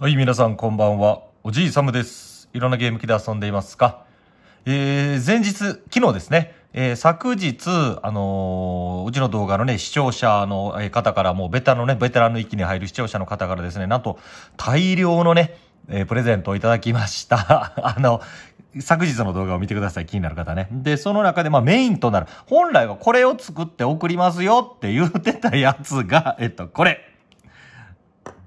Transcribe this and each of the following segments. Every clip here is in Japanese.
はい、皆さんこんばんは。おじいさむです。いろんなゲーム機で遊んでいますかえー、前日、昨日ですね、えー、昨日、あのー、うちの動画のね、視聴者の方から、もうベタのね、ベテランの域に入る視聴者の方からですね、なんと大量のね、えー、プレゼントをいただきました。あの、昨日の動画を見てください。気になる方ね。で、その中で、まあメインとなる、本来はこれを作って送りますよって言ってたやつが、えっと、これ。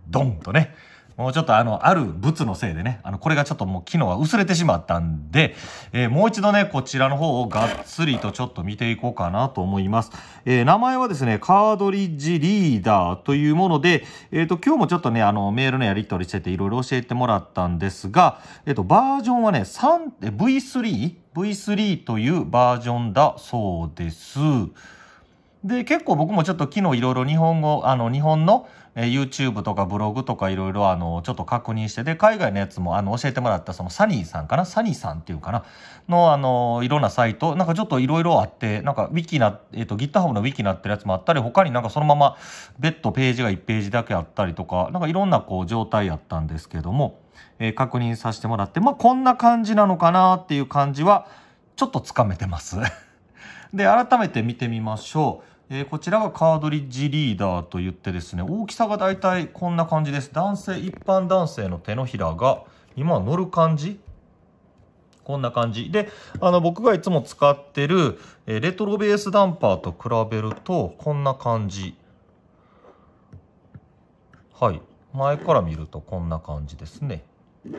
ドンとね。もうちょっとあの、ある物のせいでね、あの、これがちょっともう機能が薄れてしまったんで、えー、もう一度ね、こちらの方をがっつりとちょっと見ていこうかなと思います。えー、名前はですね、カードリッジリーダーというもので、えっ、ー、と、今日もちょっとね、あの、メールのやり取りしてていろいろ教えてもらったんですが、えっ、と、バージョンはね、3、V3?V3 V3 というバージョンだそうです。で、結構僕もちょっと昨日いろいろ日本語、あの、日本の、えー、YouTube とかブログとかいろいろあの、ちょっと確認して、で、海外のやつもあの、教えてもらったそのサニーさんかなサニーさんっていうかなのあの、いろんなサイト、なんかちょっといろいろあって、なんか Wiki な、えっ、ー、と GitHub の Wiki なってるやつもあったり、他になんかそのまま別途ページが1ページだけあったりとか、なんかいろんなこう状態やったんですけども、えー、確認させてもらって、まあ、こんな感じなのかなっていう感じは、ちょっとつかめてます で、改めて見てみましょう。えー、こちらがカードリッジリーダーと言ってですね、大きさが大体こんな感じです。男性、一般男性の手のひらが、今は乗る感じこんな感じ。で、あの、僕がいつも使ってる、えー、レトロベースダンパーと比べると、こんな感じ。はい。前から見るとこんな感じですね。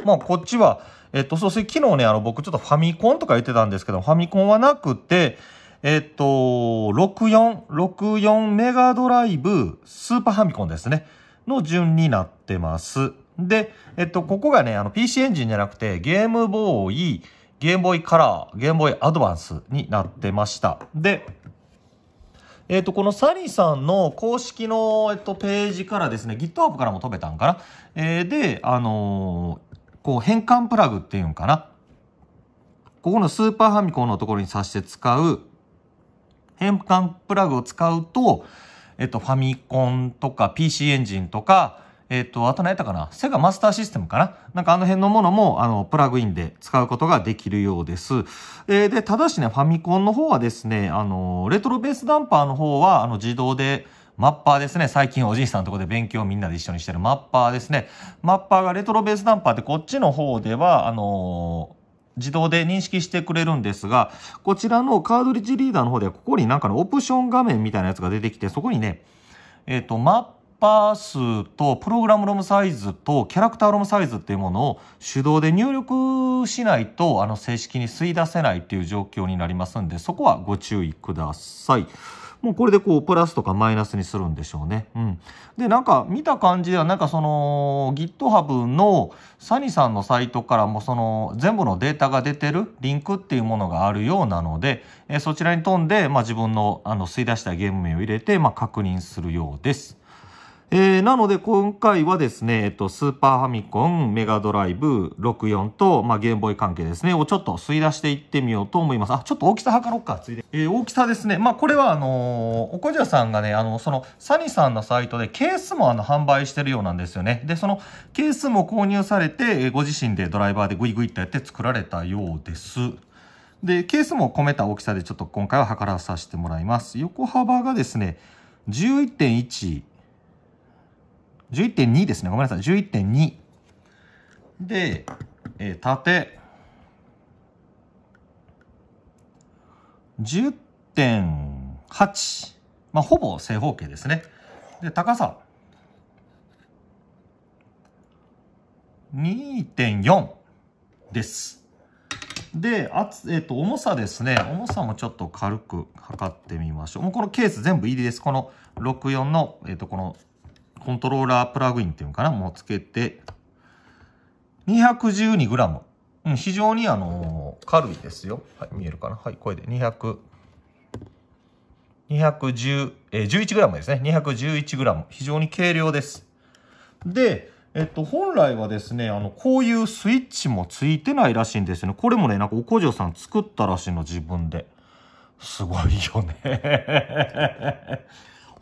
まあ、こっちは、えっと、そうて昨日ね、あの、僕ちょっとファミコンとか言ってたんですけど、ファミコンはなくて、えっと、64、64メガドライブスーパーファミコンですね。の順になってます。で、えっと、ここがね、あの PC エンジンじゃなくて、ゲームボーイ、ゲームボーイカラー、ゲームボーイアドバンスになってました。で、えっと、このサニーさんの公式の、えっと、ページからですね、GitHub からも飛べたんかな。えー、で、あのー、こう、変換プラグっていうんかな。ここのスーパーファミコンのところに挿して使う、変換プラグを使うと、えっと、ファミコンとか PC エンジンとか、えっと、あと何やったかなセガマスターシステムかななんかあの辺のものも、あの、プラグインで使うことができるようです。えー、で、ただしね、ファミコンの方はですね、あの、レトロベースダンパーの方は、あの、自動で、マッパーですね。最近おじいさんのとこで勉強をみんなで一緒にしてるマッパーですね。マッパーがレトロベースダンパーってこっちの方では、あのー自動で認識してくれるんですが、こちらのカードリッジリーダーの方では、ここになんかのオプション画面みたいなやつが出てきて、そこにね、えっ、ー、と、マッパー数とプログラムロムサイズとキャラクターロムサイズっていうものを手動で入力しないと、あの、正式に吸い出せないっていう状況になりますんで、そこはご注意ください。もうこれでこうプラスとかマイナスにするんでしょうね。うん、でなんか見た感じではなんかその GitHub のサニさんのサイトからもその全部のデータが出てるリンクっていうものがあるようなので、えそちらに飛んで、まあ、自分のあの吸い出したゲーム名を入れて、まあ、確認するようです。えー、なので今回はですね、えっと、スーパーファミコン、メガドライブ、64と、まあ、ゲームボーイ関係ですね、をちょっと吸い出していってみようと思います。あ、ちょっと大きさ測ろうか、ついで。えー、大きさですね。まあ、これはあのー、おこじゃさんがね、あの、その、サニさんのサイトでケースもあの、販売してるようなんですよね。で、その、ケースも購入されて、ご自身でドライバーでグイグイってやって作られたようです。で、ケースも込めた大きさでちょっと今回は測らさせてもらいます。横幅がですね、11.1 11.2ですね。ごめんなさい。11.2。で、えー、縦。10.8。まあ、ほぼ正方形ですね。で、高さ。2.4です。で、あつえっ、ー、と、重さですね。重さもちょっと軽く測ってみましょう。もうこのケース全部入りです。この64の、えっ、ー、と、このコントローラープラグインっていうのかなもうつけて、212g。うん、非常にあのー、軽いですよ。はい、見えるかなはい、これで200。210えー、11g ですね 211g 非常に軽量ですで、えっと、本来はですねあのこういうスイッチもついてないらしいんですよねこれもねなんかおこじょさん作ったらしいの自分ですごいよね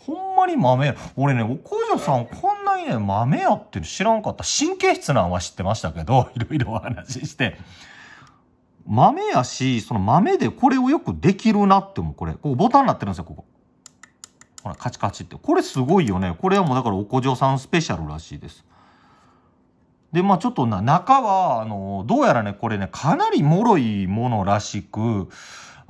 ほんまに豆や。俺ね、おこじょさんこんなにね、豆やって知らんかった。神経質なんは知ってましたけど、いろいろお話しして。豆やし、その豆でこれをよくできるなって思う、これ。ここボタンになってるんですよ、ここ。ほら、カチカチって。これすごいよね。これはもうだからおこじょさんスペシャルらしいです。で、まあちょっとな、中は、あの、どうやらね、これね、かなり脆いものらしく、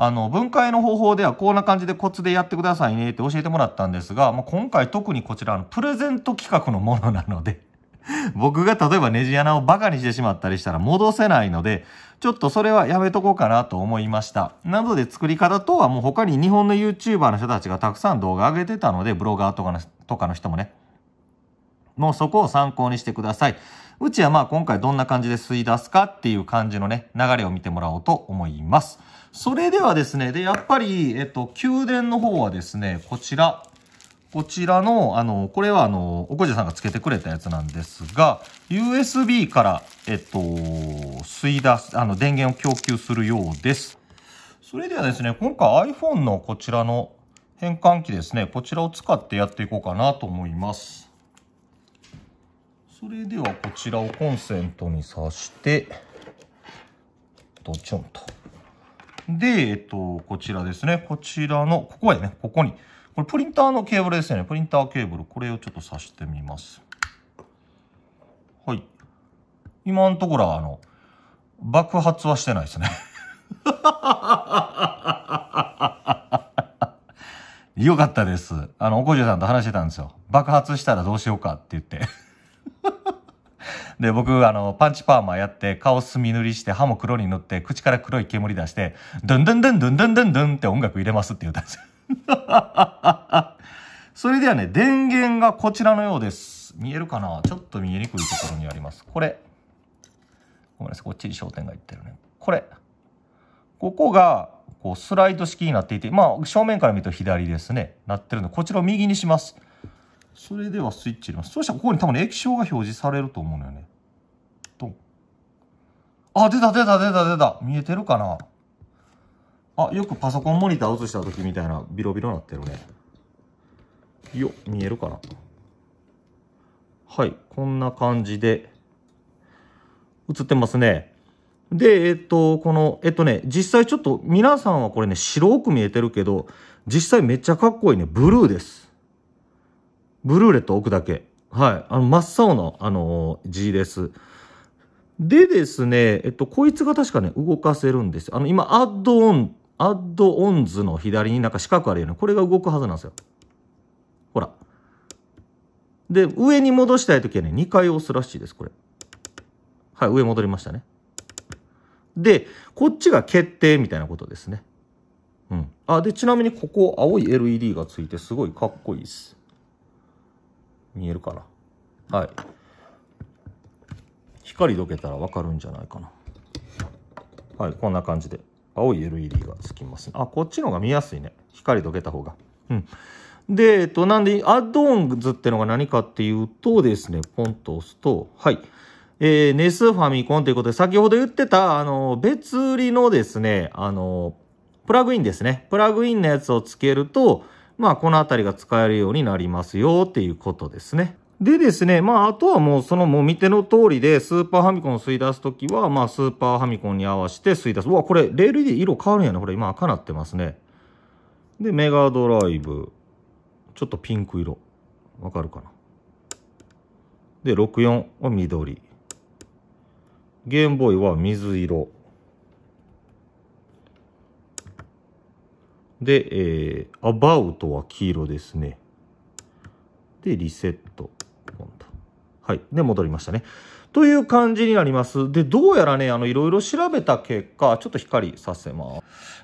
あの、分解の方法ではこんな感じでコツでやってくださいねって教えてもらったんですが、まあ、今回特にこちらのプレゼント企画のものなので 僕が例えばネジ穴をバカにしてしまったりしたら戻せないので、ちょっとそれはやめとこうかなと思いました。なので作り方等はもう他に日本の YouTuber の人たちがたくさん動画上げてたので、ブロガーとかのとかの人もね、もうそこを参考にしてください。うちはまあ今回どんな感じで吸い出すかっていう感じのね、流れを見てもらおうと思います。それではですね、で、やっぱり、えっと、宮殿の方はですね、こちら、こちらの、あの、これはあの、おこじさんがつけてくれたやつなんですが、USB から、えっと、吸い出す、あの、電源を供給するようです。それではですね、今回 iPhone のこちらの変換器ですね、こちらを使ってやっていこうかなと思います。それではこちらをコンセントに挿して、ドチョンと。で、えっと、こちらですね。こちらの、ここへね、ここに。これプリンターのケーブルですよね。プリンターケーブル。これをちょっと挿してみます。はい。今のところは、あの、爆発はしてないですね。よかったです。あの、おこじゅさんと話してたんですよ。爆発したらどうしようかって言って。で、僕、あの、パンチパーマやって、顔み塗りして、歯も黒に塗って、口から黒い煙出して、ドンドンドンドンドンドンドンって音楽入れますって言ったんですよ。それではね、電源がこちらのようです。見えるかなちょっと見えにくいところにあります。これ。ごめんなさい、こっちに焦点がいってるね。これ。ここが、こう、スライド式になっていて、まあ、正面から見ると左ですね。なってるんで、こちらを右にします。それではスイッチ入れます。そしたらここに多分、液晶が表示されると思うのよね。あ、出た出た出た出た。見えてるかなあ、よくパソコンモニター映した時みたいなビロビロなってるね。よ、見えるかなはい、こんな感じで映ってますね。で、えっと、この、えっとね、実際ちょっと皆さんはこれね、白く見えてるけど、実際めっちゃかっこいいね、ブルーです。ブルーレット置くだけ。はい。あの、真っ青の、あのー、G です。でですね、えっと、こいつが確かね、動かせるんですよ。あの、今、アッドオン、アッドオンズの左になんか四角あるよね。これが動くはずなんですよ。ほら。で、上に戻したい時はね、2回押すらしいです、これ。はい、上戻りましたね。で、こっちが決定みたいなことですね。うん。あ、で、ちなみにここ、青い LED がついて、すごいかっこいいです。見えるかなはい光どけたらわかるんじゃないかなはいこんな感じで青い LED がつきます、ね、あこっちの方が見やすいね光どけた方がうんで、えっと、なんで、アッドオンズってのが何かっていうとですね、ポンと押すと、はい。えー、ネスファミコンということで、先ほど言ってた、あの、別売りのですね、あの、プラグインですね。プラグインのやつをつけると、まあ、このあたりが使えるようになりますよっていうことですね。でですね、まあ、あとはもうそのもみ手の通りで、スーパーファミコンを吸い出すときは、まあ、スーパーファミコンに合わせて吸い出す。うわ、これ、レールで色変わるんやね。ほら、今赤なってますね。で、メガドライブ。ちょっとピンク色。わかるかな。で、64は緑。ゲームボーイは水色。で、えー、about は黄色ですね。で、リセット。はい。で、戻りましたね。という感じになります。で、どうやらね、あの、いろいろ調べた結果、ちょっと光させます。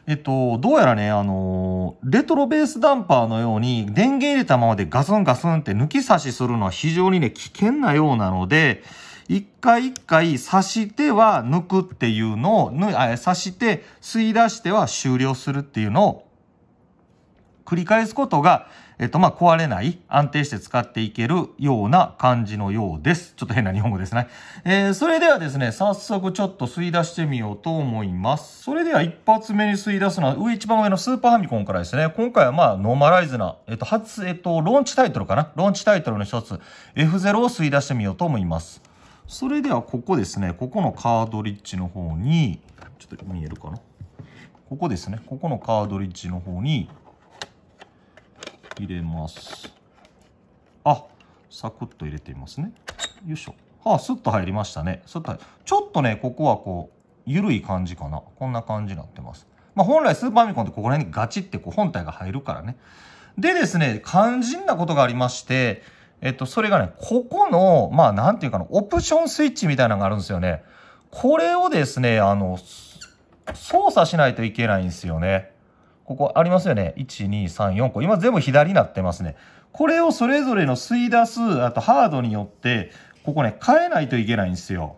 えっと、どうやらね、あの、レトロベースダンパーのように、電源入れたままでガスンガスンって抜き差しするのは非常にね、危険なようなので、一回一回刺しては抜くっていうのを、刺して吸い出しては終了するっていうのを繰り返すことが、えっと、まあ、壊れない、安定して使っていけるような感じのようです。ちょっと変な日本語ですね。えー、それではですね、早速ちょっと吸い出してみようと思います。それでは一発目に吸い出すのは、上一番上のスーパーファミコンからですね、今回はまあ、ノーマライズな、えっと、初、えっと、ローンチタイトルかなローンチタイトルの一つ、F0 を吸い出してみようと思います。それではここですね、ここのカードリッジの方に、ちょっと見えるかなここですね、ここのカードリッジの方に、入れますあサクッと入れてみますねよいしょあスッと入りましたねスッとちょっとねここはこう緩い感じかなこんな感じになってますまあ、本来スーパーミコンってここら辺にガチってこう本体が入るからねでですね肝心なことがありましてえっとそれがねここのまあ何て言うかなオプションスイッチみたいなのがあるんですよねこれをですねあの操作しないといけないんですよねここありますよね。1、2、3、4個。今全部左になってますね。これをそれぞれの吸い出す、あとハードによって、ここね、変えないといけないんですよ。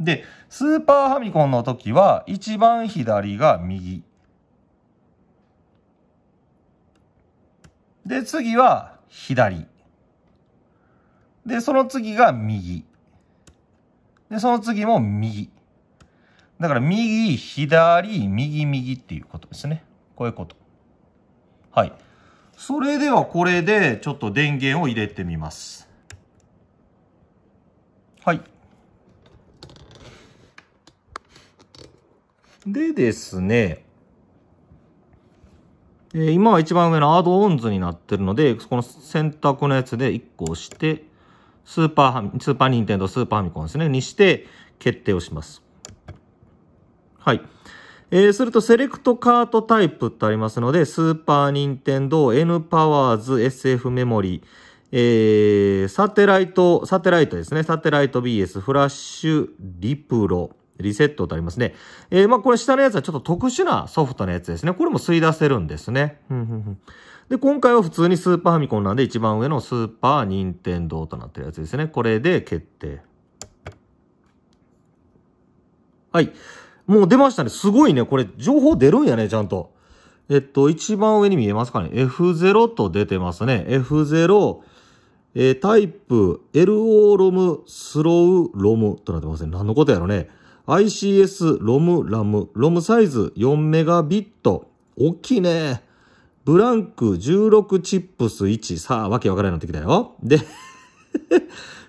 で、スーパーファミコンの時は、一番左が右。で、次は左。で、その次が右。で、その次も右。だから、右、左、右、右っていうことですね。こういうこと。はい。それではこれでちょっと電源を入れてみます。はい。でですね、えー、今は一番上のアドオンズになってるので、この選択のやつで1個押して、スーパーハミ、スーパーニンテンドー、スーパーミコンですね、にして決定をします。はい。えー、すると、セレクトカートタイプとありますので、スーパー・ニンテンドー、N パワーズ、SF メモリー、えー、サテライト、サテライトですね。サテライト BS、フラッシュ、リプロ、リセットとありますね。えー、まあ、これ下のやつはちょっと特殊なソフトのやつですね。これも吸い出せるんですね。で、今回は普通にスーパーファミコンなんで一番上のスーパーニンテンドーとなってるやつですね。これで決定。はい。もう出ましたね。すごいね。これ、情報出るんやね、ちゃんと。えっと、一番上に見えますかね。F0 と出てますね。F0、えー、タイプ LO ロム、スロウロムとなってますね。何のことやろね。ICS ロムラム、ロムサイズ4メガビット。大きいね。ブランク16チップス1。さあ、わけわからなくなってきたよ。で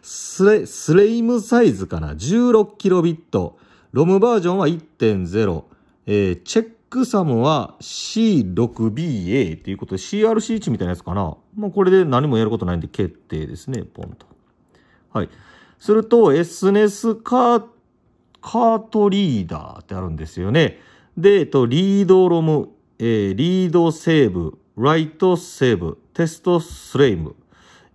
スレ、スレイムサイズかな。16キロビット。ロムバージョンは1.0、えー、チェックサムは C6BA ということで CRC 値みたいなやつかな。まあ、これで何もやることないんで決定ですね。ポンと。はい。すると SNS カー、カートリーダーってあるんですよね。で、えっと、リードロム、えー、リードセーブ、ライトセーブ、テストスレイム、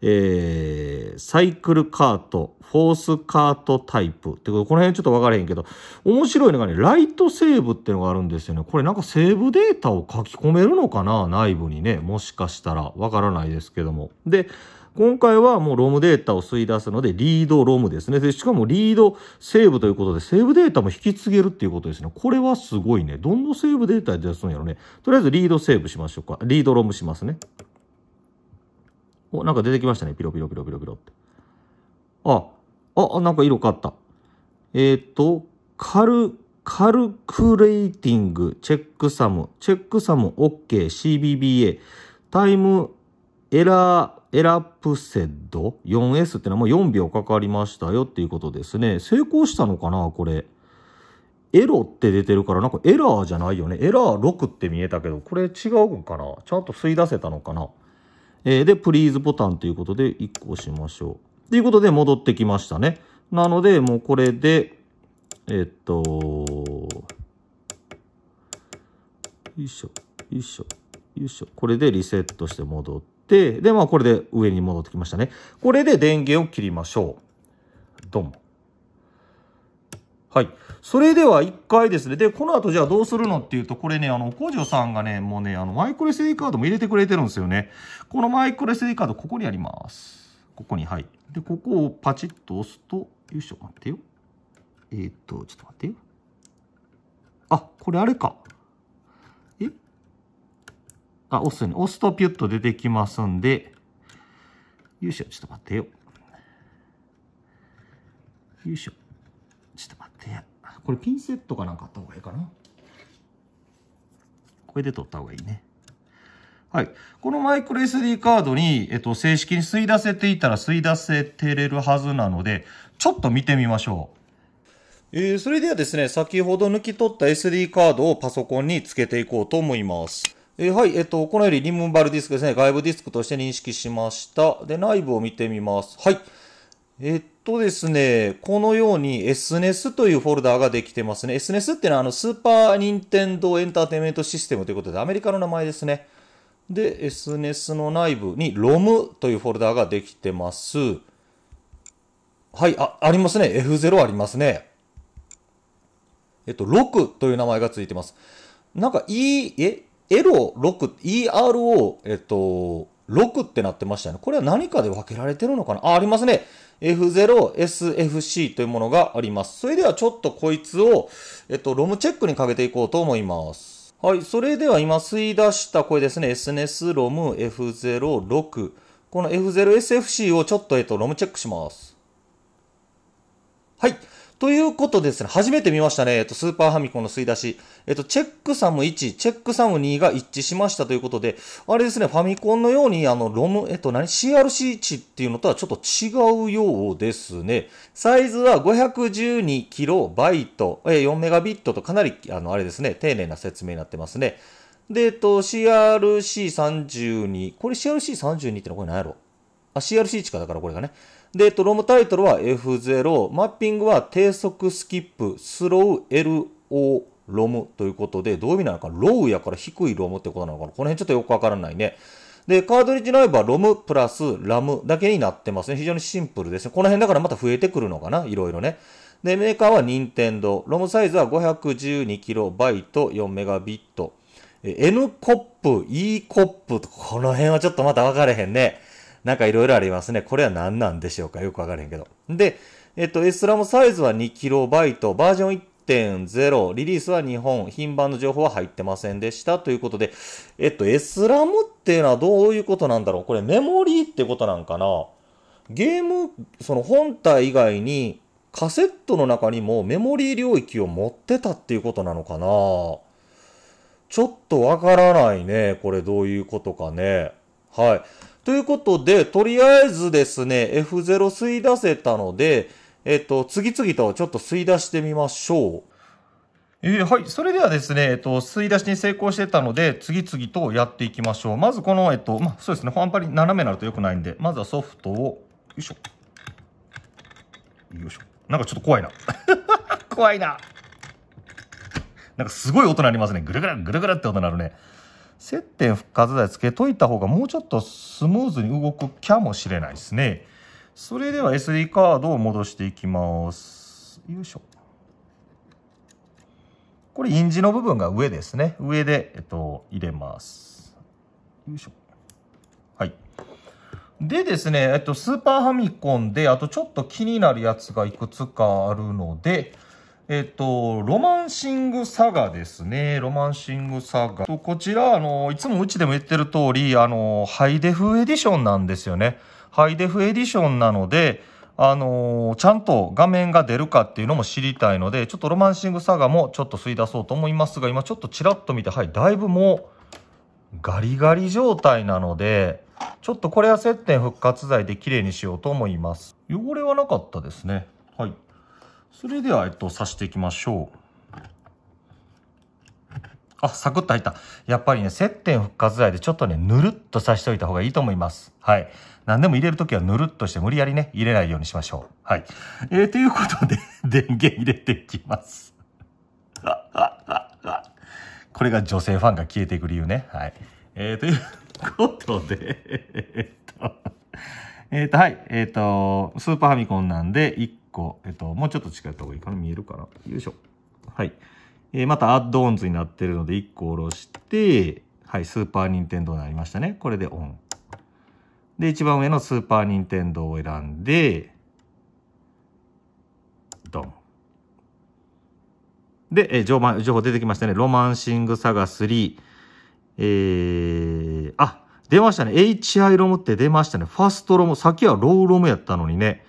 えー、サイクルカート、フォースカートタイプってこと、この辺ちょっと分からへんけど、面白いのがね、ライトセーブっていうのがあるんですよね。これなんかセーブデータを書き込めるのかな内部にね。もしかしたら分からないですけども。で、今回はもうロムデータを吸い出すので、リードロムですね。で、しかもリードセーブということで、セーブデータも引き継げるっていうことですね。これはすごいね。どんなセーブデータで出すんやろね。とりあえずリードセーブしましょうか。リードロムしますね。お、なんか出てきましたね。ピロピロピロピロピロって。あ、あ、なんか色変わった。えっ、ー、と、カル、カルクレーティング、チェックサム、チェックサム OK、CBBA、タイムエラー、エラプセッド 4S ってのはもう4秒かかりましたよっていうことですね。成功したのかなこれ。エロって出てるからなんかエラーじゃないよね。エラー6って見えたけど、これ違うんかなちゃんと吸い出せたのかなえー、で、プリーズボタンということで1個押しましょう。ということで戻ってきましたね。なので、もうこれで、えっと、よいしょ、よいしょ、よいしょ。これでリセットして戻って、で、まあこれで上に戻ってきましたね。これで電源を切りましょう。ドン。はい。それでは一回ですね。で、この後じゃあどうするのっていうと、これね、あの、工場さんがね、もうね、あの、マイクロ SD カードも入れてくれてるんですよね。このマイクロ SD カード、ここにあります。ここに、はい。で、ここをパチッと押すと、よいしょ、待ってよ。えー、っと、ちょっと待ってよ。あ、これあれか。えあ、押すね。押すとピュッと出てきますんで、よいしょ、ちょっと待ってよ。よいしょ。ってこれピンセットかなんかあった方がいいかなこれで取った方がいいねはい。このマイクロ SD カードに、えっと、正式に吸い出せていたら吸い出せてれるはずなので、ちょっと見てみましょう。えー、それではですね、先ほど抜き取った SD カードをパソコンにつけていこうと思います。えー、はい、えっ、と、このようにリムバルディスクですね、外部ディスクとして認識しました。で、内部を見てみます。はい。えー、っとですね、このように SNES というフォルダーができてますね。SNES っていうのはあのスーパーニンテンドーエンターテイメントシステムということでアメリカの名前ですね。で、SNES の内部に ROM というフォルダーができてます。はい、あ、ありますね。F0 ありますね。えっと、6という名前がついてます。なんか E、え、エロ6、ERO、えっと、6ってなってましたね。これは何かで分けられてるのかなあ、ありますね。F0SFC というものがあります。それではちょっとこいつを、えっと、ロムチェックにかけていこうと思います。はい、それでは今吸い出したこれですね、SNS ロム F06。この F0SFC をちょっと、えっと、ロムチェックします。はい。ということですね、初めて見ましたね。えっと、スーパーハミコンの吸い出し。えっと、チェックサム1、チェックサム2が一致しましたということで、あれですね、ファミコンのように、あの、ロム、えっと何、CRC 値っていうのとはちょっと違うようですね。サイズは 512KB、え、4メガビットとかなり、あの、あれですね、丁寧な説明になってますね。で、えっと、CRC32、これ CRC32 ってのはこれ何やろあ、CRC 値か、だからこれがね。で、ロムタイトルは F0、マッピングは低速スキップ、スロー LO ロムということで、どういう意味なのか、ロウやから低いロムってことなのかな。この辺ちょっとよくわからないね。で、カードリッジの場はロムプラスラムだけになってますね。非常にシンプルですね。この辺だからまた増えてくるのかな。いろいろね。で、メーカーは任天堂。ロムサイズは 512KB4MB。N コップ、E コップこの辺はちょっとまた分かれへんね。なんかいろいろありますね。これは何なんでしょうかよくわからへんけど。で、えっと、S ラムサイズは 2KB、バージョン1.0、リリースは日本、品番の情報は入ってませんでしたということで、えっと、S ラムっていうのはどういうことなんだろうこれメモリーってことなんかなゲーム、その本体以外にカセットの中にもメモリー領域を持ってたっていうことなのかなちょっとわからないね。これどういうことかね。はい。ということで、とりあえずですね、F0 吸い出せたので、えっと、次々とちょっと吸い出してみましょう。えー、はい。それではですね、えっと、吸い出しに成功してたので、次々とやっていきましょう。まずこの、えっと、まあ、そうですね、あんまり斜めになると良くないんで、まずはソフトを、よいしょ。よいしょ。なんかちょっと怖いな。怖いな。なんかすごい音鳴りますね。ぐるぐる、ぐるぐるって音鳴るね。接点復活剤つけといた方がもうちょっとスムーズに動くかもしれないですね。それでは SD カードを戻していきます。よいしょ。これ、印字の部分が上ですね。上で、えっと、入れます。よいしょ。はい。でですね、えっと、スーパーファミコンで、あとちょっと気になるやつがいくつかあるので、えっと、ロマンシングサガですね。ロマンシングサガ。こちら、あの、いつもうちでも言ってる通り、あの、ハイデフエディションなんですよね。ハイデフエディションなので、あのちゃんと画面が出るかっていうのも知りたいので、ちょっとロマンシングサガもちょっと吸い出そうと思いますが、今ちょっとちらっと見て、はい、だいぶもうガリガリ状態なので、ちょっとこれは接点復活剤で綺麗にしようと思います。汚れはなかったですね。はい。それでは、えっと、刺していきましょう。あ、サクッと入った。やっぱりね、接点復活剤でちょっとね、ぬるっと刺しておいた方がいいと思います。はい。何でも入れるときはぬるっとして無理やりね、入れないようにしましょう。はい。えー、ということで、電源入れていきます。これが女性ファンが消えていく理由ね。はい。えー、ということで、えっと、えっ、と、はい。えっ、と、スーパーファミコンなんで、1個、えっと、もうちょっと近いった方がいいかな見えるかなよいしょ。はい。えー、またアッドオンズになってるので1個下ろして、はい、スーパーニンテンドーになりましたね。これでオン。で、一番上のスーパーニンテンドーを選んで、ドン。で、えー、情報情報出てきましたね。ロマンシングサガ3。えー、あ、出ましたね。HI ロムって出ましたね。ファストロム。さっきはローロムやったのにね。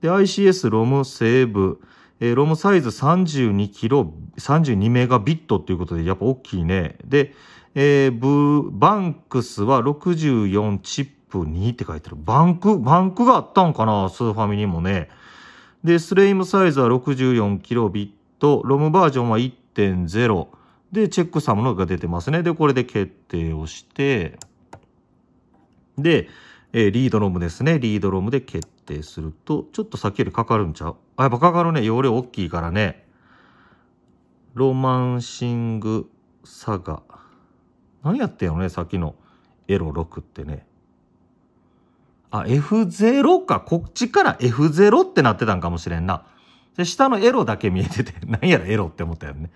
で、ICS ロムセーブ、えー、ロムサイズ32キロ、32メガビットていうことで、やっぱ大きいね。で、えー、バンクスは64チップ2って書いてある。バンク、バンクがあったんかなスーファミにもね。で、スレイムサイズは64キロビット、ロムバージョンは1.0。で、チェックサムのが出てますね。で、これで決定をして、で、えー、リードロムですね。リードロムで決定すると、ちょっとさっきよりかかるんちゃうあ、やっぱかかるね。容量大きいからね。ロマンシングサガ。何やってんのね、さっきのエロ6ってね。あ、F0 か。こっちから F0 ってなってたんかもしれんな。で、下のエロだけ見えてて、何やらエロって思ったよね。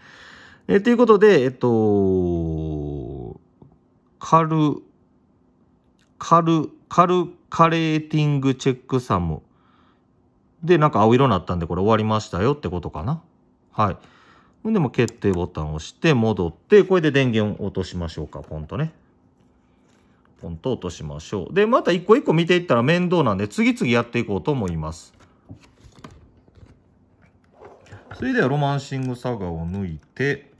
えということで、えっと、カル、カル、カルカレーティングチェックサム。で、なんか青色になったんで、これ終わりましたよってことかな。はい。ほんでも決定ボタンを押して戻って、これで電源を落としましょうか。ポンとね。ポンと落としましょう。で、また一個一個見ていったら面倒なんで、次々やっていこうと思います。それではロマンシングサガを抜いて、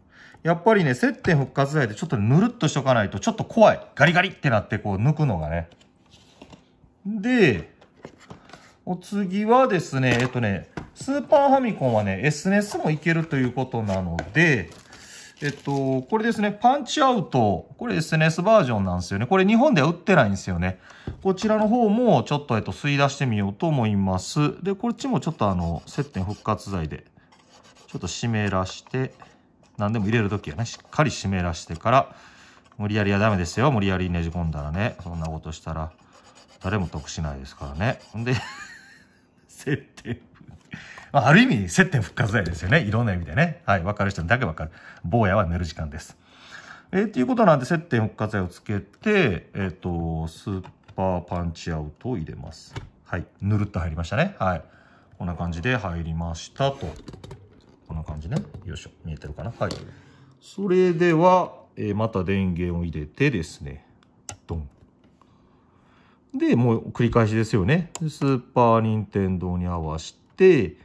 やっぱりね、接点復活剤でちょっとぬるっとしとかないと、ちょっと怖い。ガリガリってなって、こう抜くのがね、で、お次はですね、えっとね、スーパーファミコンはね、s n s もいけるということなので、えっと、これですね、パンチアウト。これ SNS バージョンなんですよね。これ日本では売ってないんですよね。こちらの方もちょっと、えっと、吸い出してみようと思います。で、こっちもちょっとあの、接点復活剤で、ちょっと湿らして、何でも入れる時はね、しっかり湿らしてから、無理やりはダメですよ。無理やりねじ込んだらね、そんなことしたら。誰も得しないですからね。で、接点まあ、る意味、接点復活剤ですよね。いろんな意味でね。はい。わかる人だけわかる。坊やは寝る時間です。えー、っていうことなんで、接点復活剤をつけて、えっ、ー、と、スーパーパンチアウトを入れます。はい。ぬるっと入りましたね。はい。こんな感じで入りましたと。こんな感じね。よいしょ。見えてるかな。はい。それでは、えー、また電源を入れてですね。ドン。で、もう繰り返しですよね。スーパーニンテンドーに合わして、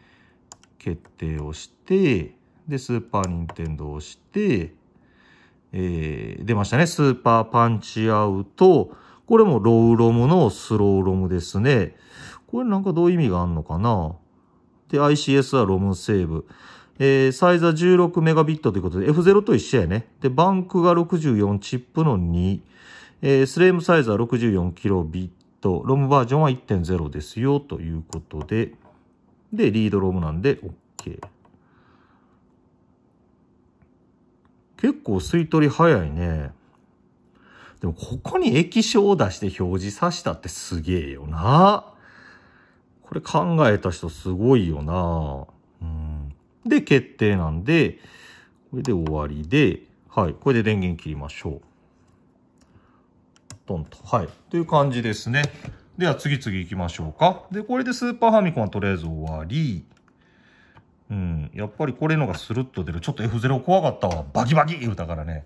決定をして、で、スーパーニンテンドーをして、えー、出ましたね。スーパーパンチアウト。これもロウロムのスローロムですね。これなんかどういう意味があるのかなで、ICS はロムセーブ。えー、サイズは 16MB ということで、F0 と一緒やね。で、バンクが64、チップの2。えー、スレームサイズは6 4 k ト。と、ロムバージョンは1.0ですよということで、で、リードロムなんで OK。結構吸い取り早いね。でもここに液晶を出して表示さしたってすげえよな。これ考えた人すごいよな。うん、で、決定なんで、これで終わりで、はい、これで電源切りましょう。トンと。はい。という感じですね。では次々行きましょうか。で、これでスーパーファミコンはとりあえず終わり。うん。やっぱりこれのがスルッと出る。ちょっと F0 怖かったわ。バギバギ言うたからね。